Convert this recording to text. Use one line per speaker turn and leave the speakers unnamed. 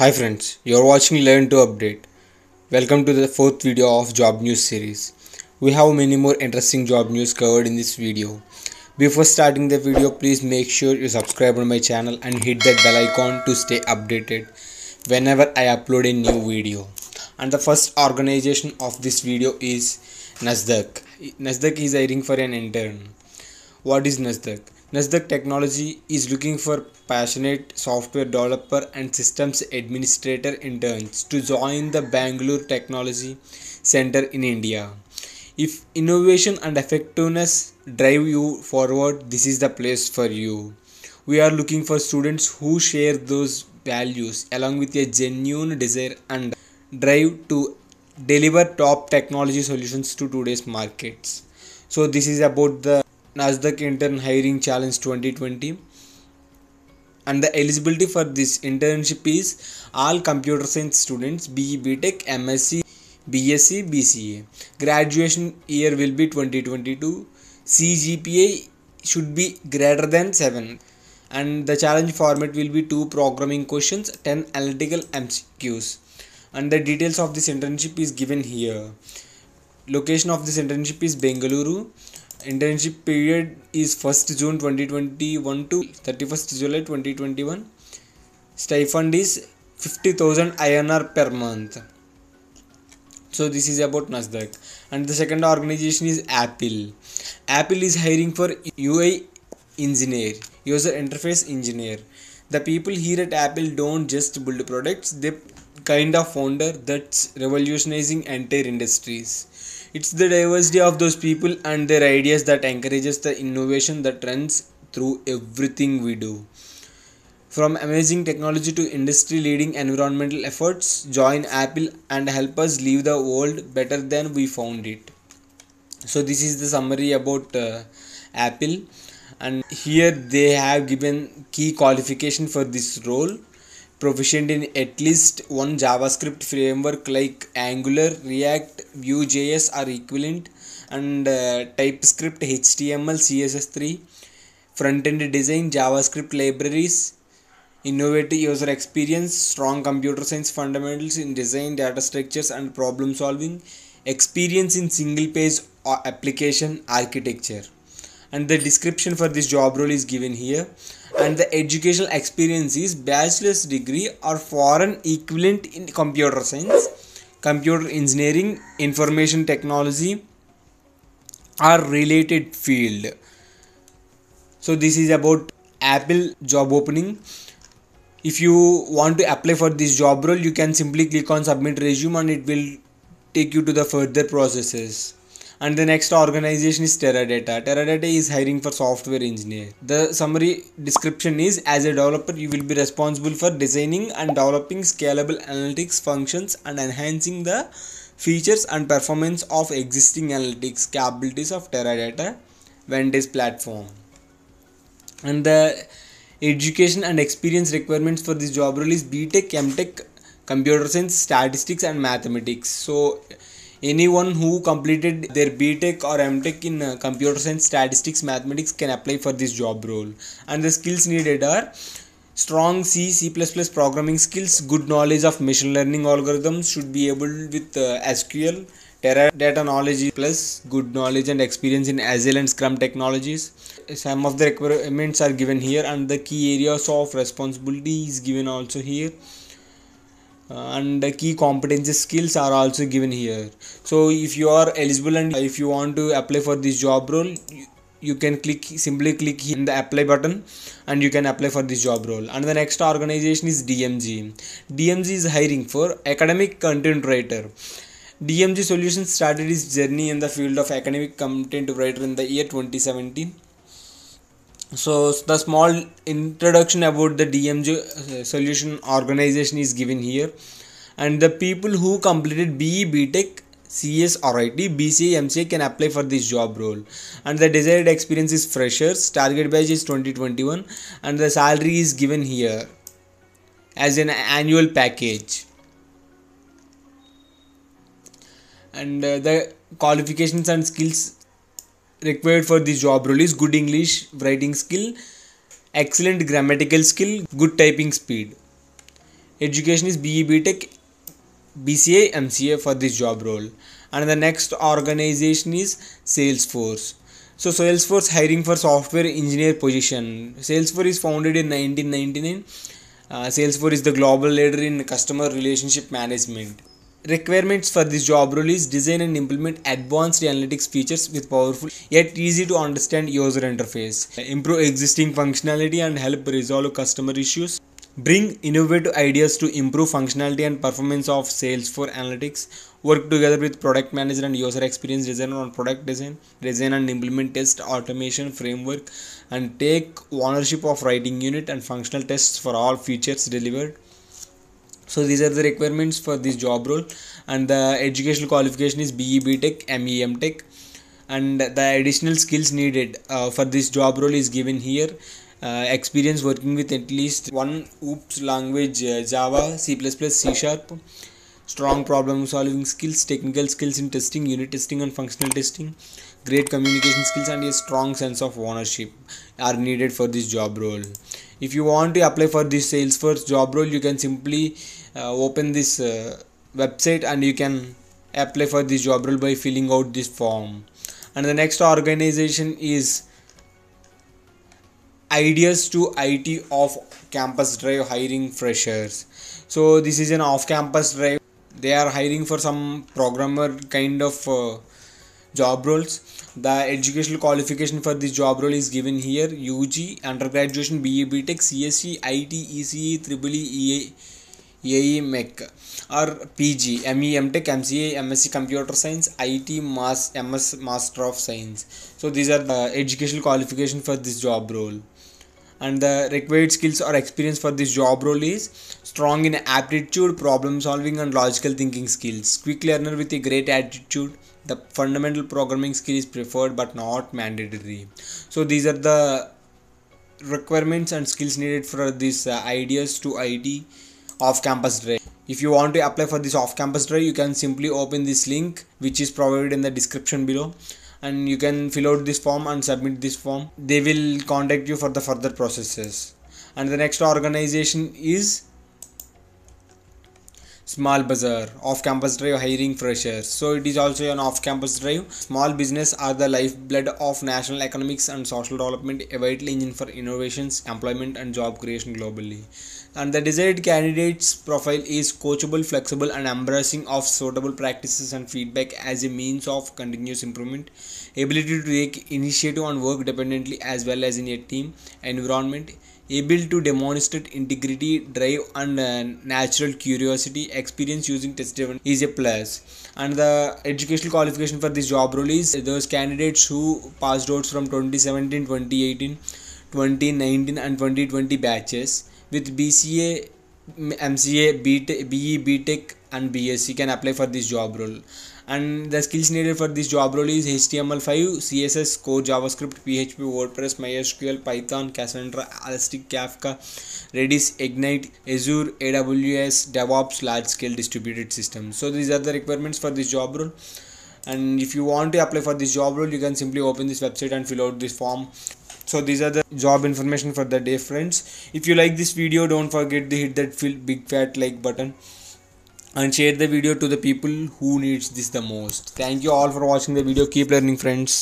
Hi friends, you're watching Learn to Update. Welcome to the fourth video of job news series. We have many more interesting job news covered in this video. Before starting the video, please make sure you subscribe on my channel and hit that bell icon to stay updated whenever I upload a new video. And the first organization of this video is Nasdaq. Nasdaq is hiring for an intern. What is Nasdaq? Nasdaq Technology is looking for passionate software developer and systems administrator interns to join the Bangalore Technology Center in India. If innovation and effectiveness drive you forward, this is the place for you. We are looking for students who share those values along with a genuine desire and drive to deliver top technology solutions to today's markets. So, this is about the Nasdaq Intern Hiring Challenge 2020 and the eligibility for this internship is all computer science students BE BTech MSc BSc BCA graduation year will be 2022 CGPA should be greater than 7 and the challenge format will be 2 programming questions 10 analytical MCQs and the details of this internship is given here location of this internship is Bengaluru internship period is 1st june 2021 to 31st july 2021 stipend is 50000 INR per month. So this is about Nasdaq. And the second organization is Apple. Apple is hiring for UI engineer, user interface engineer. The people here at Apple don't just build products, they kind of founder that's revolutionizing entire industries. It's the diversity of those people and their ideas that encourages the innovation that runs through everything we do. From amazing technology to industry leading environmental efforts, join Apple and help us leave the world better than we found it. So, this is the summary about uh, Apple, and here they have given key qualification for this role proficient in at least one JavaScript framework like Angular, React, Vue.js are equivalent and uh, TypeScript, HTML, CSS3, front-end design, JavaScript libraries, innovative user experience, strong computer science fundamentals in design, data structures and problem solving, experience in single page uh, application architecture and the description for this job role is given here and the educational experience is bachelor's degree or foreign equivalent in computer science computer engineering information technology or related field so this is about apple job opening if you want to apply for this job role you can simply click on submit resume and it will take you to the further processes and the next organization is Teradata. Teradata is hiring for software engineer. The summary description is as a developer you will be responsible for designing and developing scalable analytics functions and enhancing the features and performance of existing analytics capabilities of Teradata Vendor's platform. And the education and experience requirements for this job role is BTech, MTech, computer science, statistics and mathematics. So anyone who completed their btech or mtech in uh, computer science statistics mathematics can apply for this job role and the skills needed are strong c c++ programming skills good knowledge of machine learning algorithms should be able with uh, sql data knowledge plus good knowledge and experience in agile and scrum technologies some of the requirements are given here and the key areas of responsibility is given also here uh, and the key competency skills are also given here so if you are eligible and if you want to apply for this job role you, you can click simply click in the apply button and you can apply for this job role and the next organization is dmg dmg is hiring for academic content writer dmg solution started its journey in the field of academic content writer in the year 2017 so the small introduction about the DMJ uh, solution organization is given here and the people who completed BE BTech CS or IT BCA MCA can apply for this job role and the desired experience is freshers target badge is 2021 and the salary is given here as an annual package and uh, the qualifications and skills required for this job role is good English writing skill, excellent grammatical skill, good typing speed. Education is BE BTech, BCA, MCA for this job role. And the next organization is Salesforce. So Salesforce hiring for software engineer position. Salesforce is founded in 1999. Uh, Salesforce is the global leader in customer relationship management. Requirements for this job role is design and implement advanced analytics features with powerful yet easy to understand user interface. Improve existing functionality and help resolve customer issues. Bring innovative ideas to improve functionality and performance of Salesforce Analytics. Work together with product manager and user experience designer on product design. Design and implement test automation framework and take ownership of writing unit and functional tests for all features delivered so these are the requirements for this job role and the educational qualification is BE BTech M.E. Tech and the additional skills needed uh, for this job role is given here uh, experience working with at least one oops language uh, java c++ c sharp strong problem solving skills, technical skills in testing, unit testing, and functional testing, great communication skills, and a strong sense of ownership are needed for this job role. If you want to apply for this Salesforce job role, you can simply uh, open this uh, website and you can apply for this job role by filling out this form. And the next organization is ideas to IT of campus drive hiring freshers. So this is an off campus drive they are hiring for some programmer kind of uh, job roles the educational qualification for this job role is given here UG undergraduation BA BTech CSE IT ECE EEE EAE MEC or PG ME MTech MCA MSc Computer Science IT Mass MS Master of Science so these are the educational qualification for this job role and the required skills or experience for this job role is strong in aptitude problem solving and logical thinking skills quick learner with a great attitude the fundamental programming skill is preferred but not mandatory so these are the requirements and skills needed for this uh, ideas to id off campus drive if you want to apply for this off campus drive you can simply open this link which is provided in the description below and you can fill out this form and submit this form they will contact you for the further processes and the next organization is small bazaar off campus drive hiring freshers so it is also an off campus drive small business are the lifeblood of national economics and social development a vital engine for innovations employment and job creation globally and the desired candidate's profile is coachable, flexible, and embracing of suitable practices and feedback as a means of continuous improvement, ability to take initiative and work dependently as well as in a team environment, able to demonstrate integrity, drive, and uh, natural curiosity. Experience using test driven is a plus. And the educational qualification for this job role is those candidates who passed out from 2017, 2018, 2019, and 2020 batches with BCA, MCA, BTech, BE, BTech, and BSc, You can apply for this job role. And the skills needed for this job role is HTML5, CSS, Core, JavaScript, PHP, WordPress, MySQL, Python, Cassandra, Elastic, Kafka, Redis, Ignite, Azure, AWS, DevOps, large scale distributed systems. So these are the requirements for this job role and if you want to apply for this job role you can simply open this website and fill out this form so these are the job information for the day friends if you like this video don't forget to hit that big fat like button and share the video to the people who needs this the most thank you all for watching the video keep learning friends